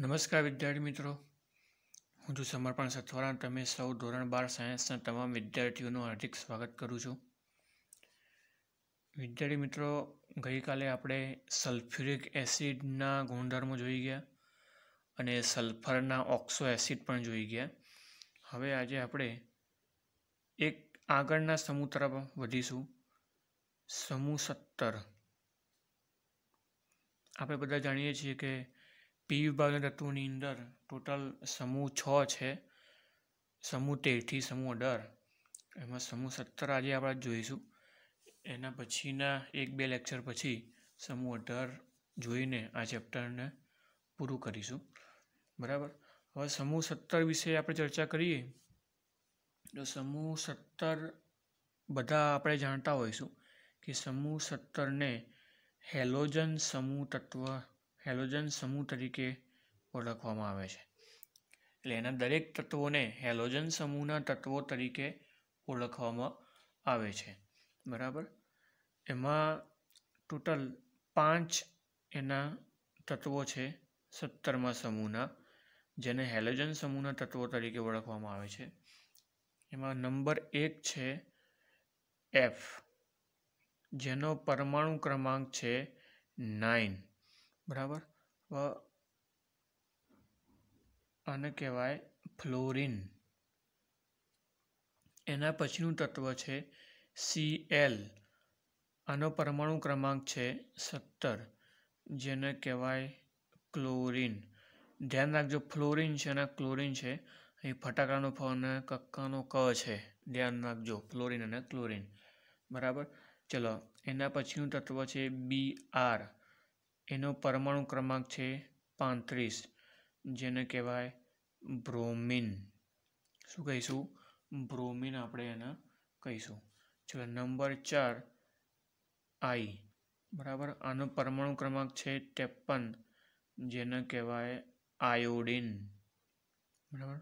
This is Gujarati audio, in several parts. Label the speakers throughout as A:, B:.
A: નમસ્કાર વિદ્યાર્થી મિત્રો હું છું સમર્પણ સથવારા તમે સૌ ધોરણ બાર સાયન્સના તમામ વિદ્યાર્થીઓનું હાર્દિક સ્વાગત કરું છું વિદ્યાર્થી મિત્રો ગઈકાલે આપણે સલ્ફ્યુરિક એસિડના ગુણધર્મો જોઈ ગયા અને સલ્ફરના ઓક્સો એસિડ પણ જોઈ ગયા હવે આજે આપણે એક આગળના સમૂહ તરફ વધીશું સમૂહ સત્તર આપણે બધા જાણીએ છીએ કે પી વિભાગના તત્વોની અંદર ટોટલ સમૂહ છ છે સમૂહ તેરથી સમૂહ અઢાર એમાં સમૂહ સત્તર આજે આપણે જોઈશું એના પછીના એક બે લેક્ચર પછી સમૂહ અઢાર જોઈને આ ચેપ્ટરને પૂરું કરીશું બરાબર હવે સમૂહ સત્તર વિશે આપણે ચર્ચા કરીએ તો સમૂહ સત્તર બધા આપણે જાણતા હોઈશું કે સમૂહ સત્તરને હેલોજન સમૂહ તત્વ હેલોજન સમૂહ તરીકે ઓળખવામાં આવે છે એટલે એના દરેક તત્વોને હેલોજન સમૂહના તત્વો તરીકે ઓળખવામાં આવે છે બરાબર એમાં ટોટલ પાંચ એના તત્વો છે સત્તરમા સમૂહના જેને હેલોજન સમૂહના તત્વો તરીકે ઓળખવામાં આવે છે એમાં નંબર એક છે એફ જેનો પરમાણુ ક્રમાંક છે નાઇન બરાબર આને કહેવાય ફ્લોરિન એના પછીનું તત્વ છે સી એલ આનો પરમાણુ ક્રમાંક છે સત્તર જેને કહેવાય ક્લોરિન ધ્યાન રાખજો ફ્લોરિન છે અને ક્લોરિન છે અહીં ફટાકડાનો ફ અને કક્કાનો ક છે ધ્યાન રાખજો ફ્લોરિન અને ક્લોરિન બરાબર ચલો એના પછીનું તત્વ છે બી આર એનો પરમાણુ ક્રમાંક છે પાંત્રીસ જેને કહેવાય બ્રોમિન શું કહીશું બ્રોમિન આપણે એને કહીશું જો નંબર ચાર આઈ બરાબર આનો પરમાણુ ક્રમાંક છે ત્રેપન જેને કહેવાય આયોડિન બરાબર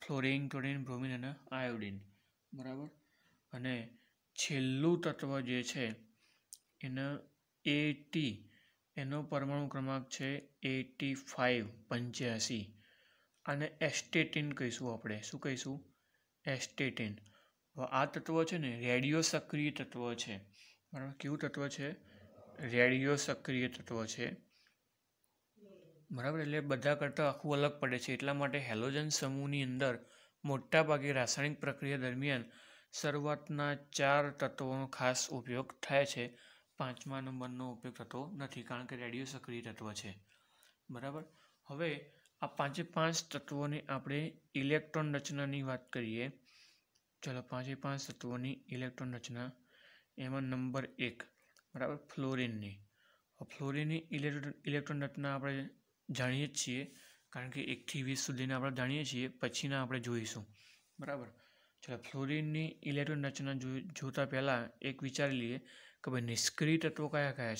A: ફ્લોરિન ક્લોરિન બ્રોમિન અને આયોડિન બરાબર અને છેલ્લું તત્વ જે છે એને એ ટી એનો પરમાણુ ક્રમાંક છે એટી ફાઇવ પંચ્યાસી અને એસ્ટેટિન કહીશું આપણે શું કહીશું એસ્ટેટિન આ તત્વ છે ને રેડિયો સક્રિય તત્વ છે બરાબર કેવું તત્વ છે રેડિયો સક્રિય તત્વ છે બરાબર એટલે બધા કરતાં આખું અલગ પડે છે એટલા માટે હેલોજન સમૂહની અંદર મોટાભાગે રાસાયણિક પ્રક્રિયા દરમિયાન શરૂઆતના ચાર તત્વોનો ખાસ ઉપયોગ થાય છે પાંચમા નંબરનો ઉપયોગ થતો નથી કારણ કે રેડિયો સક્રિય તત્વ છે બરાબર હવે આ પાંચે પાંચ તત્વોની આપણે ઇલેક્ટ્રોન રચનાની વાત કરીએ ચલો પાંચે પાંચ તત્વોની ઇલેક્ટ્રોન રચના એમાં નંબર એક બરાબર ફ્લોરિનની ફ્લોરિનની ઇલેક્ટ્રોન રચના આપણે જાણીએ જ છીએ કારણ કે એકથી વીસ સુધીના આપણે જાણીએ છીએ પછીના આપણે જોઈશું બરાબર ચલો ફ્લોરિનની ઇલેક્ટ્રોન રચના જોતા પહેલાં એક વિચારી લઈએ કે ભાઈ નિષ્ક્રિય તત્વો કયા કયા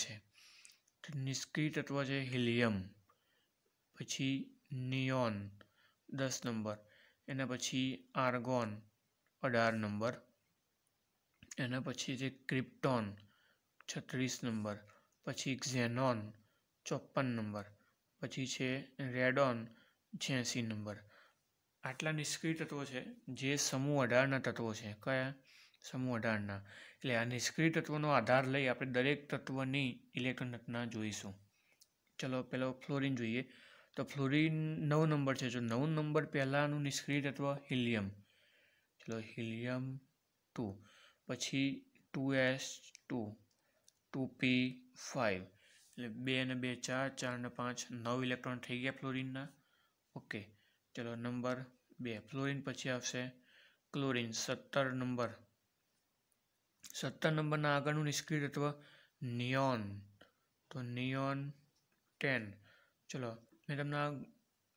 A: છે નિષ્ક્રિય તત્વો છે હિલિયમ પછી નિયોન દસ નંબર એના પછી આર્ગોન અઢાર નંબર એના પછી છે ક્રિપ્ટોન છત્રીસ નંબર પછી ઝેનોન ચોપન નંબર પછી છે રેડોન છ્યાસી નંબર આટલા નિષ્ક્રિય તત્વો છે જે સમૂહ અઢારના તત્વો છે કયા સમૂહ અઢારના એટલે આ નિષ્ક્રિય તત્વોનો આધાર લઈ આપણે દરેક તત્વની ઇલેક્ટ્રોન રચના જોઈશું ચલો પેલો ફ્લોરિન જોઈએ તો ફ્લોરિન નવ નંબર છે જો નવ નંબર પહેલાંનું નિષ્ક્રિય તત્વ હિલિયમ ચલો હિલિયમ ટુ પછી two s two two p five એટલે બે અને બે ચાર ચાર અને પાંચ નવ ઇલેક્ટ્રોન થઈ ગયા ફ્લોરિનના ઓકે ચલો નંબર બે ફ્લોરિન પછી આવશે ક્લોરિન સત્તર નંબર સત્તર નંબરના આગળનું નિષ્ક્રિય તત્વ નિયોન તો નિયોન ટેન ચલો મેં તમને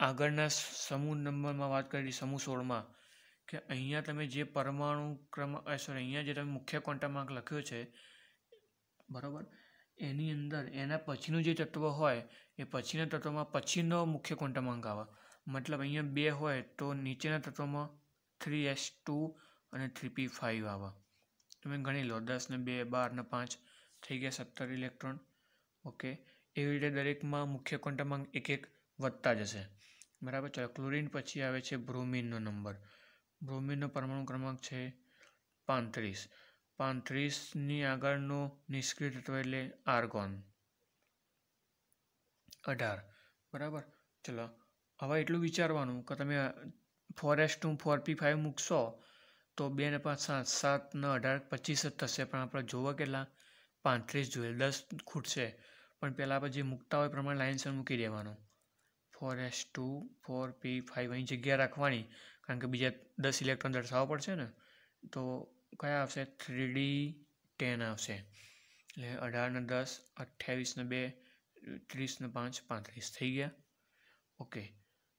A: આગળના સમૂહ નંબરમાં વાત કરી સમૂહ સોળમાં કે અહીંયા તમે જે પરમાણુ ક્રમ સોરી અહીંયા જે તમે મુખ્ય ક્વોન્ટમ લખ્યો છે બરાબર એની અંદર એના પછીનું જે તત્વ હોય એ પછીના તત્વમાં પછીનો મુખ્ય ક્વોન્ટમ આવે મતલબ અહીંયા બે હોય તો નીચેના તત્વમાં થ્રી એસ ટુ અને થ્રી પી ફાઇવ આવે તમે ગણી લો દસ ને બે બાર ને પાંચ થઈ ગયા સત્તર ઇલેક્ટ્રોન ઓકે એવી રીતે દરેકમાં મુખ્ય ક્વોન્ટમમાં એક એક વધતા જશે બરાબર ચાલો ક્લોરિન પછી આવે છે બ્રોમિનનો નંબર બ્રોમિનનો પરમાણુ ક્રમાંક છે પાંત્રીસ પાંત્રીસની આગળનો નિષ્ક્રિય તત્વ એટલે આર્ગોન અઢાર બરાબર ચલો હવે એટલું વિચારવાનું કે તમે four s two four p five મૂકશો તો બે ને પાંચ સાત સાત ને અઢાર પચીસ જ થશે પણ આપણે જોવા કેટલા પાંત્રીસ જોઈએ દસ ખૂટશે પણ પહેલાં આપણે જે મૂકતા હોય પ્રમાણે લાઇન્સર મૂકી દેવાનું four s two four p five અહીં જગ્યા રાખવાની કારણ કે બીજા દસ ઇલેક્ટ્રોન દર્શાવવા પડશે ને તો કયા આવશે થ્રી ડી ટેન આવશે એટલે અઢારને દસ અઠ્યાવીસને બે ત્રીસને પાંચ પાંત્રીસ થઈ ગયા ઓકે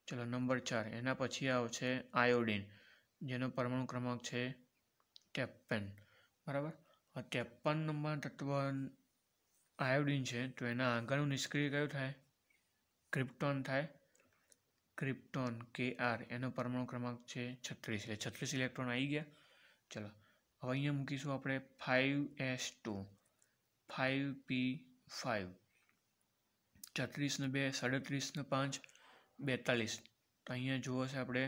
A: ચલો નંબર ચાર એના પછી આવશે આયોડિન જેનો પરમાણુ ક્રમાંક છે ત્રેપન બરાબર ત્રેપન નંબર તત્વ આયોડિન છે તો એના આગળનું નિષ્ક્રિય કયું થાય ક્રિપ્ટોન થાય ક્રિપ્ટોન કે આર એનો પરમાણુ ક્રમાંક છે છત્રીસ એટલે છત્રીસ ઇલેક્ટ્રોન આવી ગયા ચલો હવે અહીંયા મૂકીશું આપણે five s two five p five છત્રીસને બે સાડત્રીસને પાંચ બેતાલીસ તો અહીંયા જુઓ છે આપણે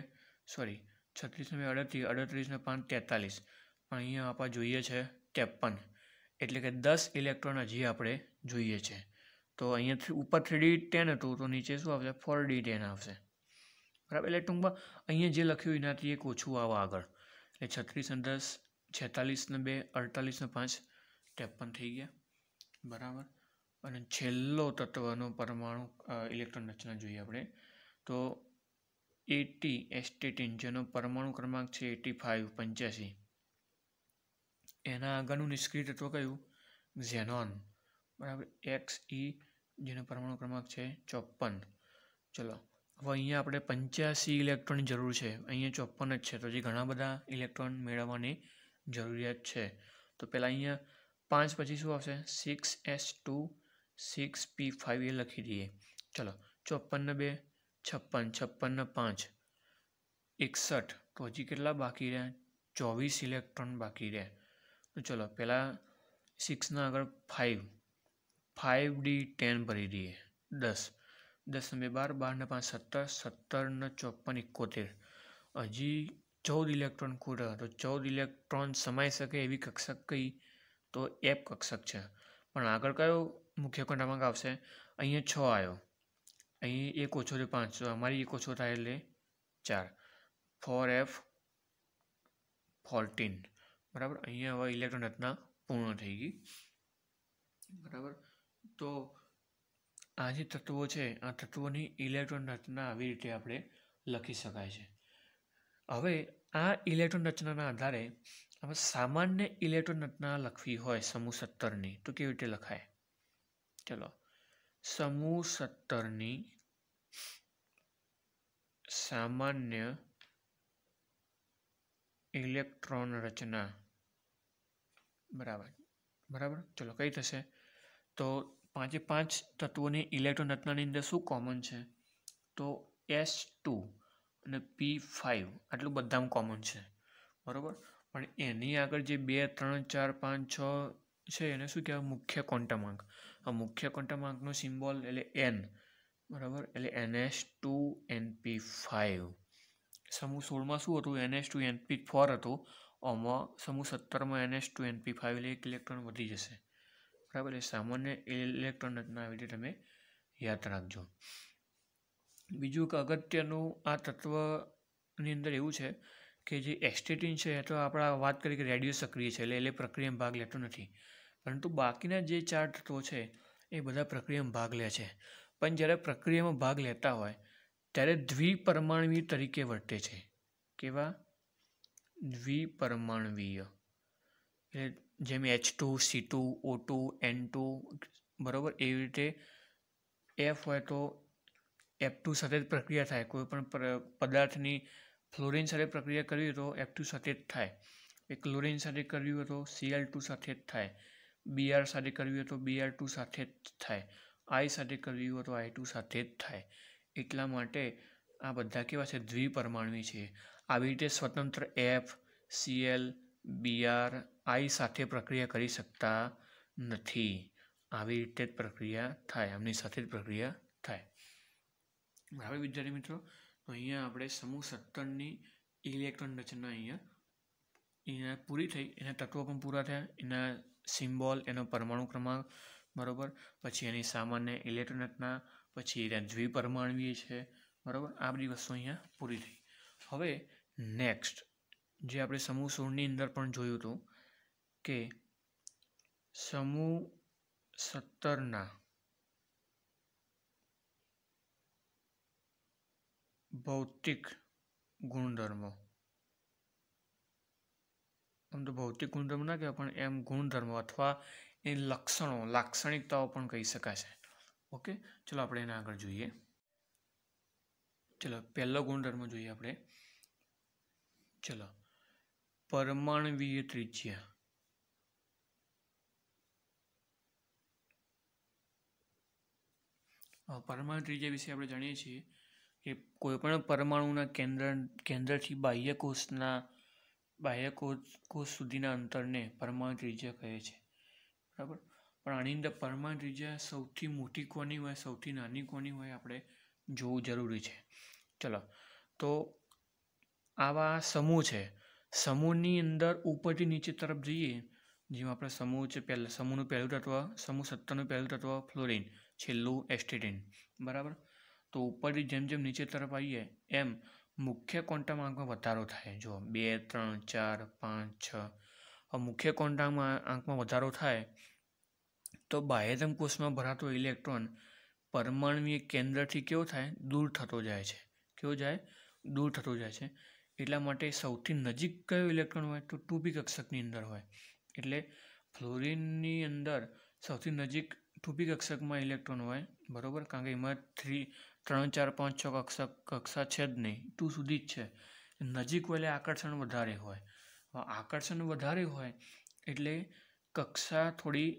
A: સોરી છત્રીસને બે અડત્રીસ અડત્રીસને પાંચ તેતાલીસ પણ અહીંયા આપણે જોઈએ છે ત્રેપન એટલે કે દસ ઇલેક્ટ્રોન હજી આપણે જોઈએ છે તો અહીંયા ઉપર થ્રી ડી ટેન હતું તો નીચે શું આવશે ફોર ડી ટેન આવશે બરાબર એટલે ટૂંકમાં અહીંયા જે લખ્યું એનાથી એક ઓછું આવે આગળ એટલે છત્રીસ ને દસ છેતાલીસને બે અડતાલીસને પાંચ ત્રેપન થઈ ગયા બરાબર અને છેલ્લો તત્વનો પરમાણુ ઇલેક્ટ્રોન રચના જોઈએ આપણે તો એટી એસ્ટેટીન જેનો પરમાણુ ક્રમાંક છે એટી ફાઇવ પંચ્યાસી એના આગળનું નિષ્ક્રિય તત્વ કયું ઝેનોન બરાબર એક્સ ઈ જેનો પરમાણુ ક્રમાંક છે ચોપન ચલો હવે અહીંયા આપણે પંચ્યાસી ઇલેક્ટ્રોનની જરૂર છે અહીંયા ચોપન જ છે તો જે ઘણા બધા ઇલેક્ટ્રોન મેળવવાની જરૂરિયાત છે તો પહેલાં અહીંયા પાંચ પછી શું આવશે six s two six p five એ લખી દઈએ ચલો ચોપનને બે છપ્પન છપ્પનને પાંચ એકસઠ તો હજી કેટલા બાકી રહે ચોવીસ ઇલેક્ટ્રોન બાકી રહે તો ચલો પહેલાં સિક્સના આગળ ફાઇવ ફાઇવ ડી ટેન ભરી દઈએ દસ દસ ને બે બાર બારને પાંચ સત્તર સત્તરને ચોપન એકોતેર હજી ચૌદ ઇલેક્ટ્રોન કુડ તો ચૌદ ઇલેક્ટ્રોન સમાઈ શકે એવી કક્ષક કઈ તો એપ કક્ષક છે પણ આગળ કયો મુખ્ય ખંડામાં આવશે અહીંયા છ આવ્યો અહીં એક ઓછો છે પાંચ અમારી એક ઓછો થાય એટલે ચાર ફોર એફ ફોર્ટીન બરાબર અહીંયા હવે ઇલેક્ટ્રોન રચના પૂર્ણ થઈ ગઈ બરાબર તો આ જે તત્વો છે આ તત્વોની ઇલેક્ટ્રોન રચના આવી રીતે આપણે લખી શકાય છે હવે આ ઇલેક્ટ્રોન રચનાના આધારે આપણે સામાન્ય ઇલેક્ટ્રોન રચના લખવી હોય સમૂહ સત્તરની તો કેવી રીતે લખાય ચલો સમૂહ સત્તરની સામાન્ય ઇલેક્ટ્રોન રચના બરાબર બરાબર ચલો કઈ થશે તો પાંચે પાંચ તત્વોની ઇલેક્ટ્રોન રચનાની અંદર શું કોમન છે તો એસ ટુ અને પી ફાઇવ આટલું બધામાં કોમન છે બરાબર પણ એની આગળ જે બે ત્રણ ચાર પાંચ છ છે એને શું કહેવાય મુખ્ય કોન્ટમાંક આ મુખ્ય કંટમાંકનો સિમ્બોલ એટલે એન બરાબર એટલે n ns two np five સમૂહ સોળમાં શું હતું n ns two np four હતું આમાં સમૂહ સત્તરમાં n ns two np five એટલે એક ઇલેક્ટ્રોન વધી જશે બરાબર એ સામાન્ય ઇલેક્ટ્રોન રચના આવી રીતે તમે યાદ રાખજો બીજું કે અગત્યનું આ તત્વની અંદર એવું છે કે જે એસ્ટેટિન છે એ તો આપણે વાત કરીએ કે રેડિયો સક્રિય છે એટલે એ પ્રક્રિયામાં ભાગ લેતો નથી પરંતુ બાકીના જે ચાર તત્વો છે એ બધા પ્રક્રિયામાં ભાગ લે છે પણ જ્યારે પ્રક્રિયામાં ભાગ લેતા હોય ત્યારે દ્વિપરમાણવીય તરીકે વર્તે છે કેવા દ્વિપરમાણવીય એટલે જેમ h two c two o two n two બરાબર એવી રીતે એફ હોય તો એફ ટુ સાથે જ પ્રક્રિયા થાય કોઈ પણ પદાર્થની ફ્લોરિન સાથે પ્રક્રિયા કરવી હોય તો એફ ટુ સાથે જ થાય એ ક્લોરિન સાથે કરવી હોય તો સીએલ ટુ સાથે જ થાય બી આર સાથે કરવી હોય તો બી આર ટુ સાથે જ થાય આઈ સાથે કરવી હોય તો આઈ ટુ સાથે જ થાય એટલા માટે આ બધા કેવા છે દ્વિપરમાણવી છે આવી રીતે સ્વતંત્ર એફ સીએલ બીઆર આઈ સાથે પ્રક્રિયા કરી શકતા નથી આવી રીતે જ પ્રક્રિયા થાય આમની સાથે જ પ્રક્રિયા થાય બરાબર વિદ્યાર્થી મિત્રો તો અહીંયા આપણે સમૂહ સત્તરની ઇલેક્ટ્રોન રચના અહીંયા અહીંયા પૂરી થઈ એના તત્વો પણ પૂરા થયા એના સિમ્બોલ એનો પરમાણુ ક્રમાંક બરાબર પછી એની સામાન્ય ઇલેક્ટ્રોન રચના પછી એના દ્વિપરમાણવીય છે બરાબર આ બધી વસ્તુ અહીંયા પૂરી થઈ હવે નેક્સ્ટ જે આપણે સમૂહ સોળની અંદર પણ જોયું હતું કે સમૂહ સત્તરના ભૌતિક ગુણધર્મો આમ તો ભૌતિક ગુણધર્મ ના કહેવાય પણ એમ ગુણધર્મ અથવા એ લક્ષણો લાક્ષણિકતાઓ પણ કહી શકાશે ઓકે ચલો આપણે એને આગળ જોઈએ ચલો પહેલો ગુણધર્મ જોઈએ આપણે ચલો પરમાણવીય ત્રિજ્યા પરમાણુ ત્રિજ્યા વિશે આપણે જાણીએ છીએ કે કોઈપણ પરમાણુના કેન્દ્ર કેન્દ્રથી બાહ્ય કોષના બાહ્ય કોષ કોષ સુધીના અંતરને પરમાણુ ત્રિજ્યા કહે છે બરાબર પણ આની અંદર પરમાણુ ત્રિજ્યા સૌથી મોટી કોની હોય સૌથી નાની કોની હોય આપણે જોવું જરૂરી છે ચલો તો આવા સમૂહ છે સમૂહની અંદર ઉપરથી નીચે તરફ જઈએ જેમાં આપણે સમૂહ છે પહેલાં સમૂહનું પહેલું તત્વ સમૂહ સત્તરનું પહેલું તત્વ ફ્લોરિન છેલ્લું એસ્ટેટિન બરાબર તો ઉપરથી જેમ જેમ નીચે તરફ આવીએ એમ મુખ્ય ક્વોન્ટામાં આંકમાં વધારો થાય જો બે ત્રણ ચાર પાંચ છ મુખ્ય ક્વોન્ટામાં આંકમાં વધારો થાય તો બાહ્યતમ કોષમાં ભરાતો ઇલેક્ટ્રોન પરમાણુય કેન્દ્રથી કેવો થાય દૂર થતો જાય છે કેવો જાય દૂર થતો જાય છે એટલા માટે સૌથી નજીક કયો ઇલેક્ટ્રોન હોય તો ટૂબી કક્ષકની અંદર હોય એટલે ફ્લોરિનની અંદર સૌથી નજીક ટૂબી કક્ષકમાં ઇલેક્ટ્રોન હોય બરાબર કારણ કે એમાં થ્રી ત્રણ ચાર પાંચ છ કક્ષા કક્ષા છે જ નહીં ટુ સુધી જ છે નજીક હોય આકર્ષણ વધારે હોય આકર્ષણ વધારે હોય એટલે કક્ષા થોડી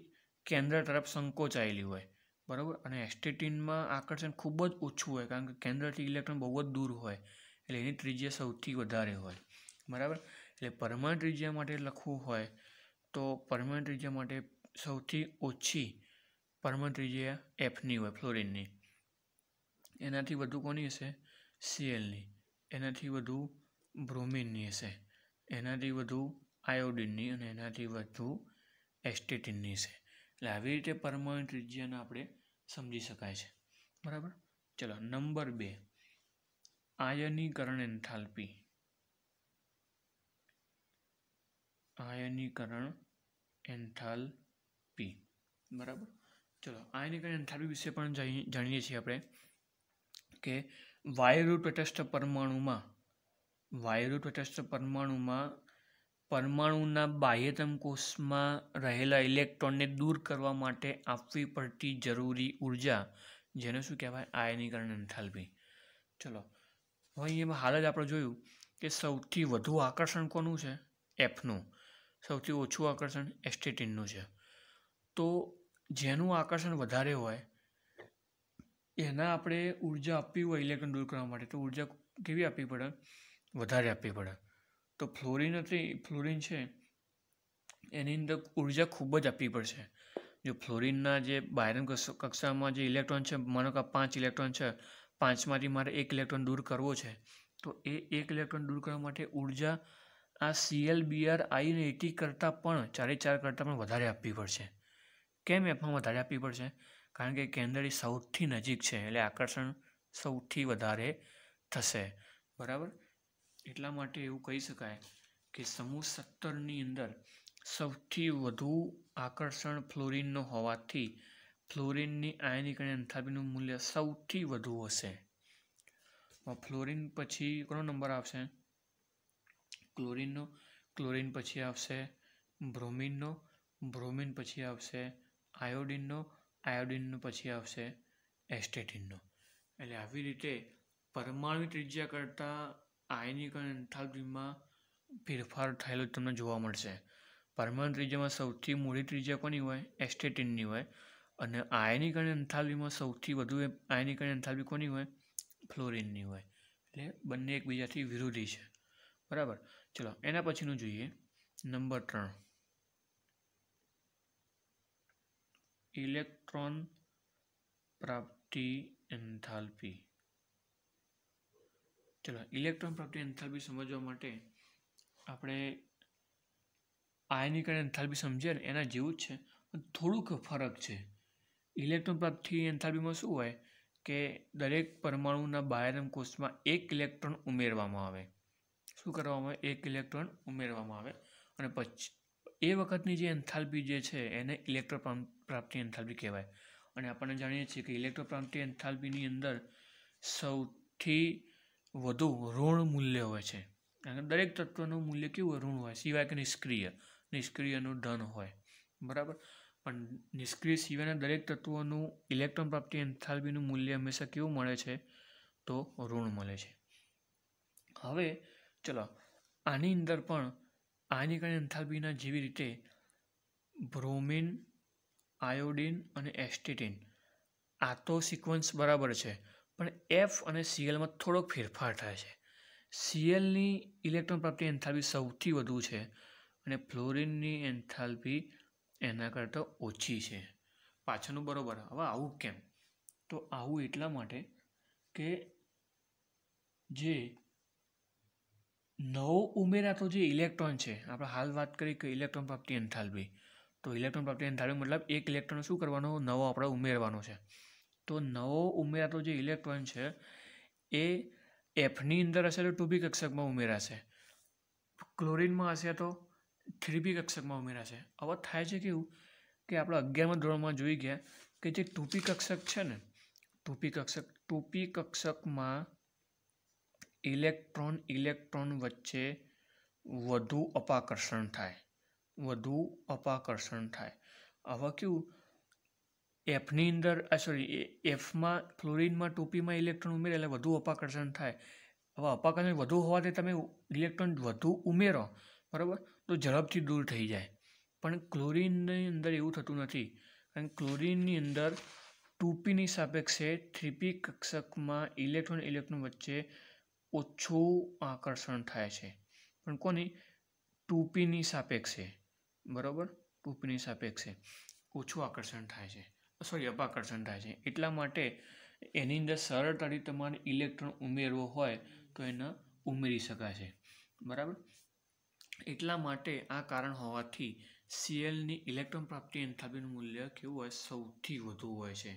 A: કેન્દ્ર તરફ સંકોચાયેલી હોય બરાબર અને એસ્ટેટીનમાં આકર્ષણ ખૂબ જ ઓછું હોય કારણ કે કેન્દ્રથી ઇલેક્ટ્રોન બહુ જ દૂર હોય એટલે એની ત્રિજ્યા સૌથી વધારે હોય બરાબર એટલે પરમાણુ ત્રિજ્યા માટે લખવું હોય તો પરમાણુ ત્રિજ્યા માટે સૌથી ઓછી પરમાણુ ત્રિજ્યા એફની હોય ફ્લોરિનની એનાથી વધુ કોની હશે સીએલની એનાથી વધુ બ્રોમિનની હશે એનાથી વધુ આયોડિનની અને એનાથી વધુ એસ્ટેટિનની હશે એટલે આવી રીતે પરમાણુ ત્રિજ્યાને આપણે સમજી શકાય છે બરાબર ચલો નંબર બે આયનીકરણ એન્થાલ્પી આયનીકરણ એન્થાલ્પી બરાબર ચલો આયનીકરણ એન્થાલ્પી વિશે પણ જાણીએ છીએ આપણે કે વાયુ તટસ્થ પરમાણુમાં વાયુ તટસ્થ પરમાણુમાં પરમાણુના બાહ્યતમ કોષમાં રહેલા ઇલેક્ટ્રોનને દૂર કરવા માટે આપવી પડતી જરૂરી ઊર્જા જેને શું કહેવાય આયનીકરણ એન્થાલ્પી ચલો હવે અહીંયા હાલ જ આપણે જોયું કે સૌથી વધુ આકર્ષણ કોનું છે એફનું સૌથી ઓછું આકર્ષણ એસ્ટેટિનનું છે તો જેનું આકર્ષણ વધારે હોય એના આપણે ઊર્જા આપવી હોય ઇલેક્ટ્રોન દૂર કરવા માટે તો ઉર્જા કેવી આપવી પડે વધારે આપવી પડે તો ફ્લોરિન હતી ફ્લોરિન છે એની અંદર ઊર્જા ખૂબ જ આપવી પડશે જો ફ્લોરિનના જે બાયરન કક્ષામાં જે ઇલેક્ટ્રોન છે માનો કે પાંચ ઇલેક્ટ્રોન છે પાંચમાંથી મારે એક ઇલેક્ટ્રોન દૂર કરવો છે તો એ એક ઇલેક્ટ્રોન દૂર કરવા માટે ઉર્જા આ સીએલ બીઆર આઈને એટી કરતાં પણ ચારે ચાર કરતાં પણ વધારે આપવી પડશે કેમ એફમાં વધારે આપવી પડશે કારણ કે કેન્દ્ર એ સૌથી નજીક છે એટલે આકર્ષણ સૌથી વધારે થશે બરાબર એટલા માટે એવું કહી શકાય કે સમૂહ સત્તરની અંદર સૌથી વધુ આકર્ષણ ફ્લોરિનનો હોવાથી ફ્લોરિનની આયનિક અને એન્થાપીનું મૂલ્ય સૌથી વધુ હશે ફ્લોરિન પછી કોનો નંબર આવશે ક્લોરિનનો ક્લોરિન પછી આવશે બ્રોમિનનો બ્રોમિન પછી આવશે આયોડિનનો આયોડિનનું પછી આવશે એસ્ટેટિનનું એટલે આવી રીતે પરમાણુ ત્રિજ્યા કરતાં આયનિક અને એન્થાલ્પીમાં ફેરફાર થયેલો તમને જોવા મળશે પરમાણુ ત્રિજ્યામાં સૌથી મોટી ત્રિજ્યા કોની હોય એસ્ટેટિનની હોય અને આયનિક અને એન્થાલ્પીમાં સૌથી વધુ આયનિક અને એન્થાલ્પી કોની હોય ફ્લોરિનની હોય એટલે બંને એકબીજાથી વિરોધી છે બરાબર ચલો એના પછીનું જોઈએ નંબર ત્રણ ઇલેક્ટ્રોન પ્રાપ્તિ એન્થાલ્પી ચલો ઇલેક્ટ્રોન પ્રાપ્તિ એન્થાલ્પી સમજવા માટે આપણે આયનીકરણ એન્થાલ્પી સમજીએ ને એના જેવું જ છે પણ થોડુંક ફરક છે ઇલેક્ટ્રોન પ્રાપ્તિ એન્થાલ્પીમાં શું હોય કે દરેક પરમાણુના બાયરમ કોષમાં એક ઇલેક્ટ્રોન ઉમેરવામાં આવે શું કરવામાં આવે એક ઇલેક્ટ્રોન ઉમેરવામાં આવે અને પછી એ વખતની જે એન્થાલ્પી જે છે એને ઇલેક્ટ્રોન પ્રાપ્તિ એન્થાલ્પી કહેવાય અને આપણને જાણીએ છીએ કે ઇલેક્ટ્રો પ્રાપ્તિ એન્થાલ્પીની અંદર સૌથી વધુ ઋણ મૂલ્ય હોય છે કારણ દરેક તત્વનું મૂલ્ય કેવું ઋણ હોય સિવાય કે નિષ્ક્રિય નિષ્ક્રિયનું ધન હોય બરાબર પણ નિષ્ક્રિય સિવાયના દરેક તત્વોનું ઇલેક્ટ્રોન પ્રાપ્તિ એન્થાલ્પીનું મૂલ્ય હંમેશા કેવું મળે છે તો ઋણ મળે છે હવે ચલો આની અંદર પણ આને કારણે એન્થાલ્પીના જેવી રીતે બ્રોમિન આયોડિન અને એસ્ટેટિન આ તો સિક્વન્સ બરાબર છે પણ એફ અને સીએલમાં થોડોક ફેરફાર થાય છે સીએલની ઇલેક્ટ્રોન પ્રાપ્તિ એન્થાલ્પી સૌથી વધુ છે અને ફ્લોરિનની એન્થાલ્પી એના કરતાં ઓછી છે પાછળનું બરાબર હવે આવું કેમ તો આવું એટલા માટે કે જે નવો ઉમેરાતો જે ઇલેક્ટ્રોન છે આપણે હાલ વાત કરી કે ઇલેક્ટ્રોન પ્રાપ્તિ એન્થાલ્પી તો ઇલેક્ટ્રોન પ્રાપ્તિ એન્થાલ્પી મતલબ એક ઇલેક્ટ્રોન શું કરવાનો નવો આપણે ઉમેરવાનો છે તો નવો ઉમેરાતો જે ઇલેક્ટ્રોન છે એ એફની અંદર હશે તો ટુ બી કક્ષકમાં ઉમેરાશે ક્લોરિનમાં હશે તો થ્રી બી કક્ષકમાં ઉમેરાશે હવે થાય છે કેવું કે આપણે અગિયારમાં ધોરણમાં જોઈ ગયા કે જે ટુપી કક્ષક છે ને ટુપી કક્ષક ટૂપી કક્ષકમાં ઇલેક્ટ્રોન ઇલેક્ટ્રોન વચ્ચે વધુ અપાકર્ષણ થાય વધુ અપાકર્ષણ થાય આવા કેવું એફની અંદર આ સોરી એફમાં ફ્લોરિનમાં ટોપીમાં ઇલેક્ટ્રોન ઉમેરે એટલે વધુ અપાકર્ષણ થાય હવે અપાકર્ષણ વધુ હોવાથી તમે ઇલેક્ટ્રોન વધુ ઉમેરો બરાબર તો ઝડપથી દૂર થઈ જાય પણ ક્લોરિનની અંદર એવું થતું નથી કારણ ક્લોરિનની અંદર ટુપીની સાપેક્ષે થ્રીપી કક્ષકમાં ઇલેક્ટ્રોન ઇલેક્ટ્રોન વચ્ચે ઓછું આકર્ષણ થાય છે પણ કોની ટૂપીની સાપેક્ષે બરાબર ટૂપીની સાપેક્ષે ઓછું આકર્ષણ થાય છે સોરી અપાકર્ષણ થાય છે એટલા માટે એની અંદર સરળતાથી તમારે ઇલેક્ટ્રોન ઉમેરવો હોય તો એને ઉમેરી શકાય છે બરાબર એટલા માટે આ કારણ હોવાથી સીએલની ઇલેક્ટ્રોન પ્રાપ્તિ એન્થાલ્પીનું મૂલ્ય કેવું હોય સૌથી વધુ હોય છે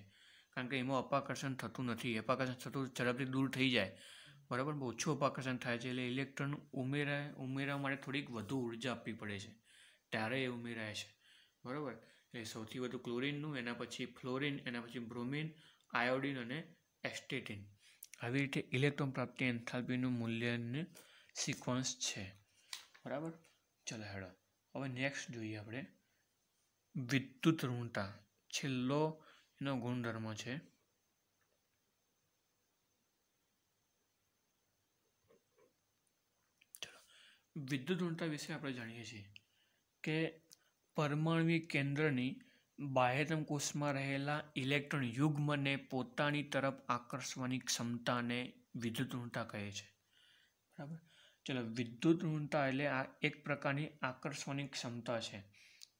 A: કારણ કે એમાં અપાકર્ષણ થતું નથી અપાકર્ષણ થતું ઝડપથી દૂર થઈ જાય બરાબર ઓછું અપાકર્ષણ થાય છે એટલે ઇલેક્ટ્રોન ઉમેરાય ઉમેરવા માટે થોડીક વધુ ઉર્જા આપવી પડે છે ત્યારે એ ઉમેરાય છે બરાબર એટલે સૌથી વધુ ક્લોરિનનું એના પછી ફ્લોરિન એના પછી બ્રોમિન આયોડિન અને એસ્ટેટિન આવી રીતે ઇલેક્ટ્રોન પ્રાપ્તિ એન્થાલ્પીનું મૂલ્યને સિક્વન્સ છે બરાબર ચલો હેડો હવે નેક્સ્ટ જોઈએ આપણે વિદ્યુત ઋણતા છેલ્લો એનો ગુણધર્મ છે વિદ્યુત ઋણતા વિશે આપણે જાણીએ છીએ કે પરમાણ્વીય કેન્દ્રની બાહ્યતમ કોષમાં રહેલા ઇલેક્ટ્રોન યુગ્મને પોતાની તરફ આકર્ષવાની ક્ષમતાને વિદ્યુત ઋણતા કહે છે બરાબર ચલો વિદ્યુત ઋણતા એટલે આ એક પ્રકારની આકર્ષવાની ક્ષમતા છે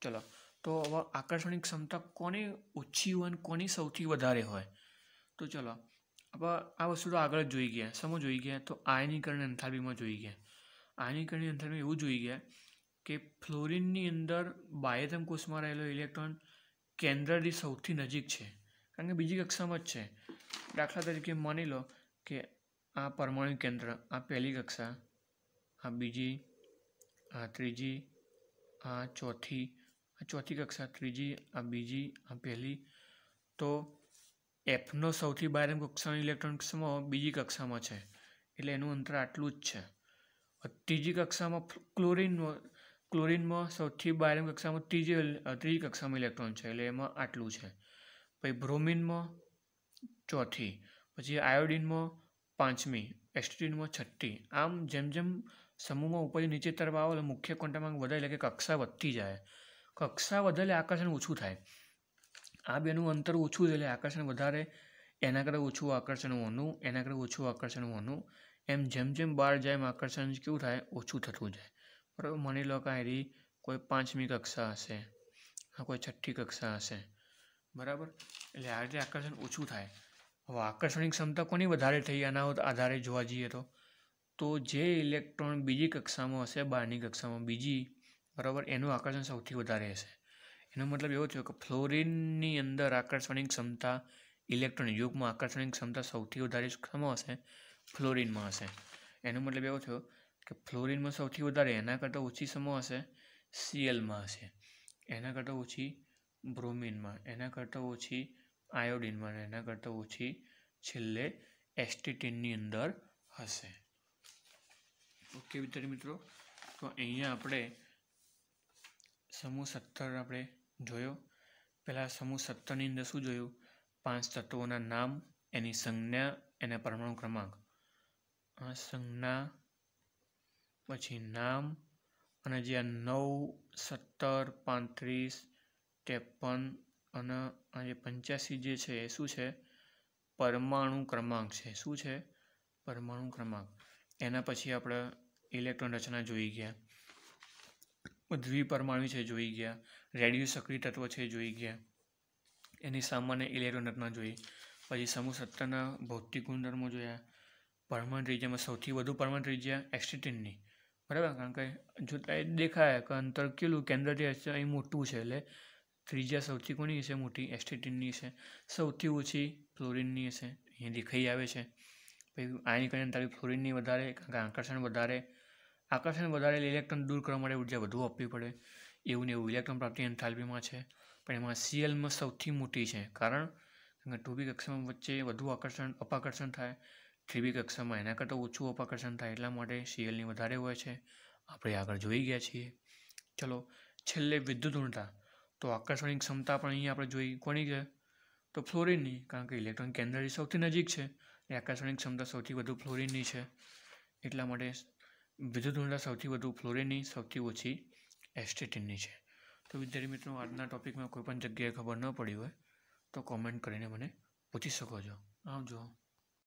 A: ચલો તો હવે આકર્ષણની ક્ષમતા કોની ઓછી હોય અને કોની સૌથી વધારે હોય તો ચલો આપણે આ વસ્તુ તો આગળ જોઈ ગયા સમો જોઈ ગયા તો આયનીકરણ એન્થાલ્પીમાં જોઈ ગયા આની કણી અંતરમાં એવું જોઈ ગયા કે ફ્લોરિનની અંદર બાહ્યતમ કોષમાં રહેલો ઇલેક્ટ્રોન કેન્દ્રથી સૌથી નજીક છે કારણ કે બીજી કક્ષામાં જ છે દાખલા તરીકે માની લો કે આ પરમાણુ કેન્દ્ર આ પહેલી કક્ષા આ બીજી આ ત્રીજી આ ચોથી આ ચોથી કક્ષા ત્રીજી આ બીજી આ પહેલી તો એફનો સૌથી બારેમ કક્ષાનો ઇલેક્ટ્રોન બીજી કક્ષામાં છે એટલે એનું અંતર આટલું જ છે ત્રીજી કક્ષામાં ક્લોરિનનો ક્લોરિનમાં સૌથી બારમ કક્ષામાં ત્રીજી ત્રીજી કક્ષામાં ઇલેક્ટ્રોન છે એટલે એમાં આટલું છે પછી બ્રોમિનમાં ચોથી પછી આયોડિનમાં પાંચમી એસ્ટ્રીનમાં છઠ્ઠી આમ જેમ જેમ સમૂહમાં ઉપર નીચે તરફ આવે એટલે મુખ્ય ક્વોન્ટમાંગ વધે એટલે કે કક્ષા વધતી જાય કક્ષા વધે એટલે આકર્ષણ ઓછું થાય આ બેનું અંતર ઓછું છે એટલે આકર્ષણ વધારે એના કરતાં ઓછું આકર્ષણ હોવાનું એના કરતાં ઓછું આકર્ષણ હોવાનું એમ જેમ જેમ બહાર જાય એમ આકર્ષણ કેવું થાય ઓછું થતું જાય બરાબર માની લો કે એની કોઈ પાંચમી કક્ષા હશે કોઈ છઠ્ઠી કક્ષા હશે બરાબર એટલે આ રીતે આકર્ષણ ઓછું થાય હવે આકર્ષણની ક્ષમતા કોની વધારે થઈ આના આધારે જોવા જઈએ તો તો જે ઇલેક્ટ્રોન બીજી કક્ષામાં હશે બહારની કક્ષામાં બીજી બરાબર એનું આકર્ષણ સૌથી વધારે હશે એનો મતલબ એવો થયો કે ફ્લોરિનની અંદર આકર્ષણની ક્ષમતા ઇલેક્ટ્રોન યુગમાં આકર્ષણની ક્ષમતા સૌથી વધારે ક્ષમ હશે ફ્લોરિનમાં હશે એનો મતલબ એવો થયો કે ફ્લોરિનમાં સૌથી વધારે એના કરતાં ઓછી સમૂહ હશે સીએલમાં હશે એના કરતાં ઓછી બ્રોમિનમાં એના કરતાં ઓછી આયોડિનમાં અને એના કરતાં ઓછી છેલ્લે એસ્ટિટીનની અંદર હશે ઓકે વિદ્યાર્થી મિત્રો તો અહીંયા આપણે સમૂહ સત્તર આપણે જોયો પહેલાં સમૂહ સત્તરની અંદર શું જોયું પાંચ તત્વોના નામ એની સંજ્ઞા એના પરમાણુ ક્રમાંક આ સંજ્ઞા પછી નામ અને જે આ નવ સત્તર પાંત્રીસ ત્રેપન અને આ જે પંચ્યાસી જે છે એ શું છે પરમાણુ ક્રમાંક છે શું છે પરમાણુ ક્રમાંક એના પછી આપણે ઇલેક્ટ્રોન રચના જોઈ ગયા પરમાણુ છે જોઈ ગયા રેડિયો સક્રિય તત્વ છે જોઈ ગયા એની સામાન્ય ઇલેક્ટ્રોન રચના જોઈ પછી સમૂહ સત્તરના ભૌતિક ગુણધર્મો જોયા પરમનન્ટ રીજિયામાં સૌથી વધુ પરમનન્ટ રીજિયા એક્સિટિનની બરાબર કારણ કે જો દેખાય કે અંતર કેટલું કેન્દ્રથી જે છે મોટું છે એટલે ત્રીજા સૌથી કોની છે મોટી એસ્ટિટિનની છે સૌથી ઓછી ફ્લોરિનની હશે અહીંયા દેખાઈ આવે છે પછી આની કરીને તારી ફ્લોરિનની વધારે કારણ કે આકર્ષણ વધારે આકર્ષણ વધારે ઇલેક્ટ્રોન દૂર કરવા માટે ઉર્જા વધુ આપવી પડે એવું ને એવું ઇલેક્ટ્રોન પ્રાપ્તિ એન્થાલ્પીમાં છે પણ એમાં સીએલમાં સૌથી મોટી છે કારણ કે બી કક્ષામાં વચ્ચે વધુ આકર્ષણ અપાકર્ષણ થાય થ્રીબી કક્ષામાં એના કરતાં ઓછું અપાકર્ષણ થાય એટલા માટે સીએલની વધારે હોય છે આપણે આગળ જોઈ ગયા છીએ ચલો છેલ્લે વિદ્યુત ઊર્જા તો આકર્ષણની ક્ષમતા પણ અહીં આપણે જોઈ કોની છે તો ફ્લોરિનની કારણ કે ઇલેક્ટ્રોન કેન્દ્રથી સૌથી નજીક છે એ આકર્ષણની ક્ષમતા સૌથી વધુ ફ્લોરિનની છે એટલા માટે વિદ્યુત ઊર્જા સૌથી વધુ ફ્લોરિનની સૌથી ઓછી એસ્ટેટિનની છે તો વિદ્યાર્થી મિત્રો આજના ટોપિકમાં કોઈપણ જગ્યાએ ખબર ન પડી હોય તો કોમેન્ટ કરીને મને પૂછી શકો છો આવજો